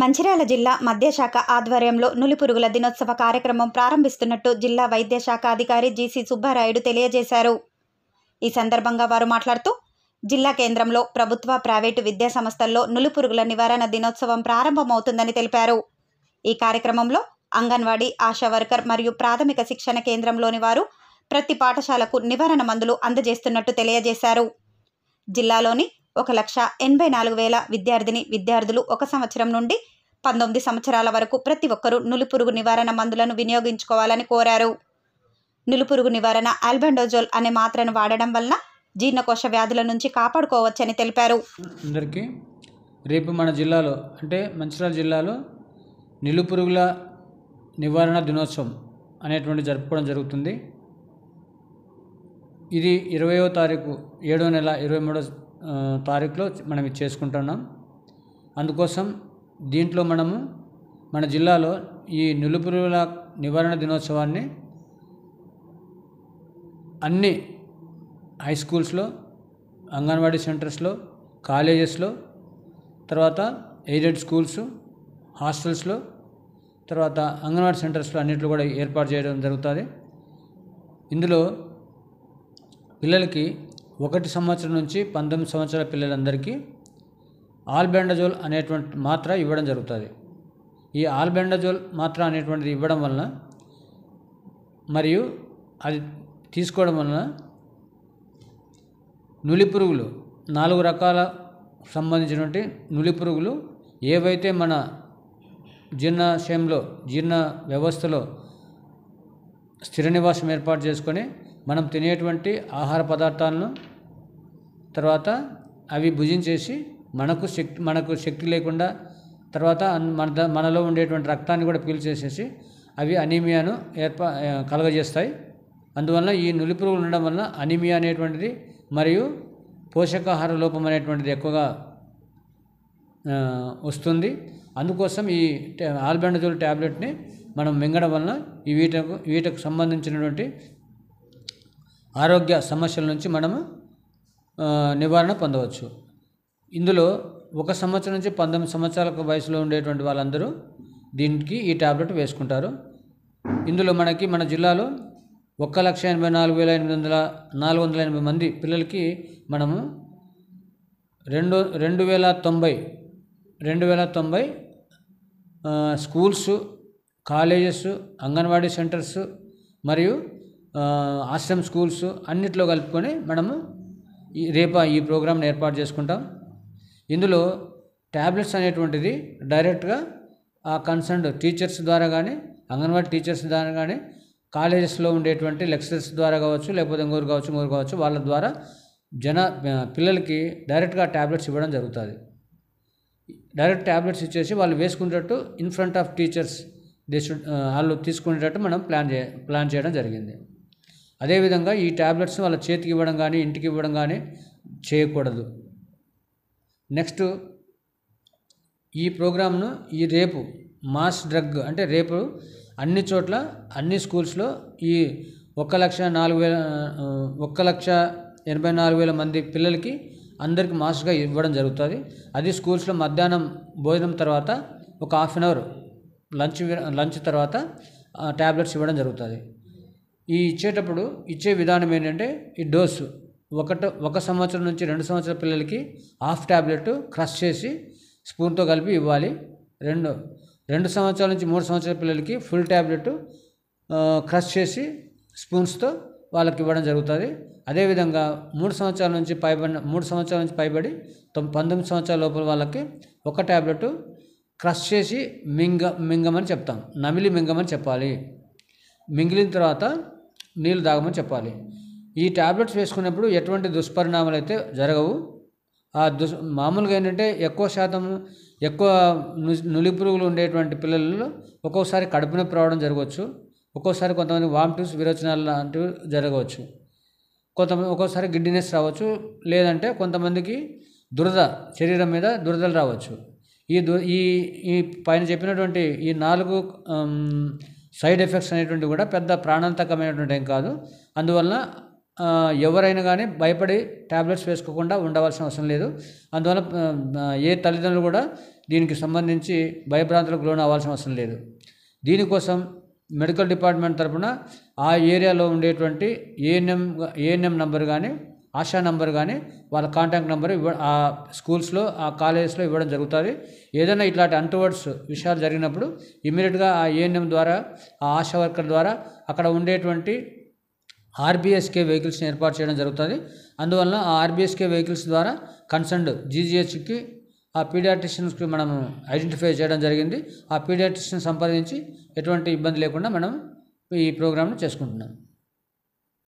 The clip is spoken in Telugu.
మంచిర్యాల జిల్లా మద్యశాఖ ఆధ్వర్యంలో నులిపురుగుల దినోత్సవ కార్యక్రమం ప్రారంభిస్తున్నట్టు జిల్లా వైద్యశాఖ అధికారి జీసీ సుబ్బారాయుడు తెలియజేశారు ఈ సందర్భంగా వారు మాట్లాడుతూ జిల్లా కేంద్రంలో ప్రభుత్వ ప్రైవేటు విద్యా సంస్థల్లో నులిపురుగుల నివారణ దినోత్సవం ప్రారంభమవుతుందని తెలిపారు ఈ కార్యక్రమంలో అంగన్వాడీ ఆశా వర్కర్ మరియు ప్రాథమిక శిక్షణ కేంద్రంలోని వారు ప్రతి పాఠశాలకు నివారణ మందులు అందజేస్తున్నట్టు తెలియజేశారు జిల్లాలోని ఒక లక్ష ఎనభై నాలుగు వేల విద్యార్థిని విద్యార్థులు ఒక సంవత్సరం నుండి పంతొమ్మిది సంవత్సరాల వరకు ప్రతి ఒక్కరూ నులుపురుగు నివారణ మందులను వినియోగించుకోవాలని కోరారు నులుపురుగు నివారణ ఆల్బెండోజోల్ అనే మాత్రను వాడడం వలన జీర్ణకోశ వ్యాధుల నుంచి కాపాడుకోవచ్చని తెలిపారు అందరికీ రేపు మన జిల్లాలో అంటే మంచిర్యాల జిల్లాలో నిలుపురుగుల నివారణ దినోత్సవం అనేటువంటి జరుపుకోవడం జరుగుతుంది ఇది ఇరవయో తారీఖు ఏడో నెల ఇరవై మూడో తారీఖులో మనం చేసుకుంటున్నాం అందుకోసం దీంట్లో మనము మన జిల్లాలో ఈ నిలుపురుల నివారణ దినోత్సవాన్ని అన్ని హై స్కూల్స్లో అంగన్వాడీ సెంటర్స్లో కాలేజెస్లో తర్వాత ఎయిడెడ్ స్కూల్స్ హాస్టల్స్లో తర్వాత అంగన్వాడీ సెంటర్స్లో అన్నింటిలో కూడా ఏర్పాటు చేయడం జరుగుతుంది ఇందులో పిల్లలకి ఒకటి సంవత్సరం నుంచి పంతొమ్మిది సంవత్సరాల పిల్లలందరికీ ఆల్బెండజోల్ అనేటువంటి మాత్ర ఇవ్వడం జరుగుతుంది ఈ ఆల్బెండజోల్ మాత్ర అనేటువంటిది ఇవ్వడం వలన మరియు అది తీసుకోవడం వలన నులి పురుగులు నాలుగు రకాల సంబంధించినటువంటి నులి పురుగులు ఏవైతే మన జీర్ణాశయంలో జీర్ణ వ్యవస్థలో స్థిర నివాసం ఏర్పాటు చేసుకొని మనం తినేటువంటి ఆహార పదార్థాలను తర్వాత అవి భుజించేసి మనకు శక్తి మనకు శక్తి లేకుండా తర్వాత మన మనలో ఉండేటువంటి రక్తాన్ని కూడా పీల్చేసేసి అవి అనీమియాను ఏర్పా కలగజేస్తాయి అందువల్ల ఈ నులి ఉండడం వల్ల అనీమియా అనేటువంటిది మరియు పోషకాహార లోపం అనేటువంటిది ఎక్కువగా వస్తుంది అందుకోసం ఈ ఆల్బెండజోల్ ట్యాబ్లెట్ని మనం మింగడం వలన ఈ వీటకు వీటకు సంబంధించినటువంటి ఆరోగ్య సమస్యల నుంచి మనము నివారణ పొందవచ్చు ఇందులో ఒక సంవత్సరం నుంచి పంతొమ్మిది సంవత్సరాల వయసులో ఉండేటువంటి వాళ్ళందరూ దీనికి ఈ ట్యాబ్లెట్ వేసుకుంటారు ఇందులో మనకి మన జిల్లాలో ఒక్క లక్ష ఎనభై నాలుగు వేల ఎనిమిది వందల నాలుగు వందల ఎనభై మంది పిల్లలకి మనము రెండు రెండు వేల తొంభై రెండు వేల తొంభై స్కూల్స్ కాలేజెస్ అంగన్వాడీ సెంటర్స్ మరియు ఆశ్రమ్ స్కూల్స్ అన్నిట్లో కలుపుకొని మనము ఈ రేప ఈ ప్రోగ్రామ్ని ఏర్పాటు చేసుకుంటాం ఇందులో ట్యాబ్లెట్స్ అనేటువంటిది డైరెక్ట్గా ఆ కన్సర్న్డ్ టీచర్స్ ద్వారా కానీ అంగన్వాడీ టీచర్స్ ద్వారా కానీ కాలేజెస్లో ఉండేటువంటి లెక్చరర్స్ ద్వారా కావచ్చు లేకపోతే ఇంకోరు కావచ్చు ఇంకోరు కావచ్చు వాళ్ళ ద్వారా జన పిల్లలకి డైరెక్ట్గా ట్యాబ్లెట్స్ ఇవ్వడం జరుగుతుంది డైరెక్ట్ ట్యాబ్లెట్స్ ఇచ్చేసి వాళ్ళు వేసుకునేటట్టు ఇన్ ఫ్రంట్ ఆఫ్ టీచర్స్ వాళ్ళు తీసుకునేటట్టు మనం ప్లాన్ చే ప్లాన్ చేయడం జరిగింది అదేవిధంగా ఈ ట్యాబ్లెట్స్ వాళ్ళ చేతికి ఇవ్వడం కానీ ఇంటికి ఇవ్వడం కానీ చేయకూడదు నెక్స్ట్ ఈ ప్రోగ్రామ్ను ఈ రేపు మాస్ డ్రగ్ అంటే రేపు అన్ని చోట్ల అన్ని స్కూల్స్లో ఈ ఒక్క లక్ష నాలుగు వేల ఒక్క లక్ష ఎనభై నాలుగు వేల మంది పిల్లలకి అందరికీ మాస్గా ఇవ్వడం జరుగుతుంది అది స్కూల్స్లో మధ్యాహ్నం భోజనం తర్వాత ఒక half an hour lunch lunch తర్వాత ట్యాబ్లెట్స్ ఇవ్వడం జరుగుతుంది ఈ ఇచ్చేటప్పుడు ఇచ్చే విధానం ఏంటంటే ఈ డోసు ఒకట ఒక సంవత్సరం నుంచి రెండు సంవత్సరాల పిల్లలకి హాఫ్ ట్యాబ్లెట్ క్రష్ చేసి స్పూన్తో కలిపి ఇవ్వాలి రెండు రెండు సంవత్సరాల నుంచి మూడు సంవత్సరాల పిల్లలకి ఫుల్ ట్యాబ్లెట్ క్రష్ చేసి స్పూన్స్తో వాళ్ళకి ఇవ్వడం జరుగుతుంది అదేవిధంగా మూడు సంవత్సరాల నుంచి పైబడిన మూడు సంవత్సరాల నుంచి పైబడి పంతొమ్మిది సంవత్సరాల లోపల వాళ్ళకి ఒక ట్యాబ్లెట్ క్రష్ చేసి మింగ మింగమని చెప్తాం నమిలి మింగమని చెప్పాలి మింగిలిన తర్వాత నీళ్ళు తాగమని చెప్పాలి ఈ ట్యాబ్లెట్స్ వేసుకున్నప్పుడు ఎటువంటి దుష్పరిణామాలు అయితే జరగవు ఆ దుస్ మామూలుగా ఏంటంటే ఎక్కువ శాతం ఎక్కువ నులి పురుగులు ఉండేటువంటి పిల్లల్లో ఒక్కోసారి కడుపు నొప్పి రావడం జరగవచ్చు ఒక్కోసారి కొంతమంది వామిటింగ్స్ విరోచనాలు లాంటివి జరగవచ్చు కొంతమంది ఒక్కోసారి గిడ్డినెస్ రావచ్చు లేదంటే కొంతమందికి దురద శరీరం మీద దురదలు రావచ్చు ఈ దు ఈ ఈ పైన చెప్పినటువంటి ఈ నాలుగు సైడ్ ఎఫెక్ట్స్ అనేటువంటివి కూడా పెద్ద ప్రాణాంతకమైనటువంటి ఏం కాదు అందువలన ఎవరైనా కానీ భయపడి ట్యాబ్లెట్స్ వేసుకోకుండా ఉండవలసిన అవసరం లేదు అందువల్ల ఏ తల్లిదండ్రులు కూడా దీనికి సంబంధించి భయభ్రాంతులకు లోను అవ్వాల్సిన అవసరం లేదు దీనికోసం మెడికల్ డిపార్ట్మెంట్ తరఫున ఆ ఏరియాలో ఉండేటువంటి ఏఎన్ఎం ఏఎన్ఎం నంబర్ కానీ ఆశా నంబర్ కానీ వాళ్ళ కాంటాక్ట్ నెంబర్ ఇవ్వ ఆ స్కూల్స్లో ఆ కాలేజెస్లో ఇవ్వడం జరుగుతుంది ఏదైనా ఇట్లాంటి అంటవర్డ్స్ విషయాలు జరిగినప్పుడు ఇమీడియట్గా ఆ ఏఎన్ఎం ద్వారా ఆ ఆశా వర్కర్ ద్వారా అక్కడ ఉండేటువంటి ఆర్బీఎస్కే వెహికల్స్ని ఏర్పాటు చేయడం జరుగుతుంది అందువలన ఆ ఆర్బీఎస్కే వెహికల్స్ ద్వారా కన్సర్న్డ్ జీజీహెచ్కి ఆ పీడియాట్రిషియన్స్కి మనం ఐడెంటిఫై చేయడం జరిగింది ఆ పీడియాట్రిషియన్ సంప్రదించి ఎటువంటి ఇబ్బంది లేకుండా మనం ఈ ప్రోగ్రామ్ను చేసుకుంటున్నాం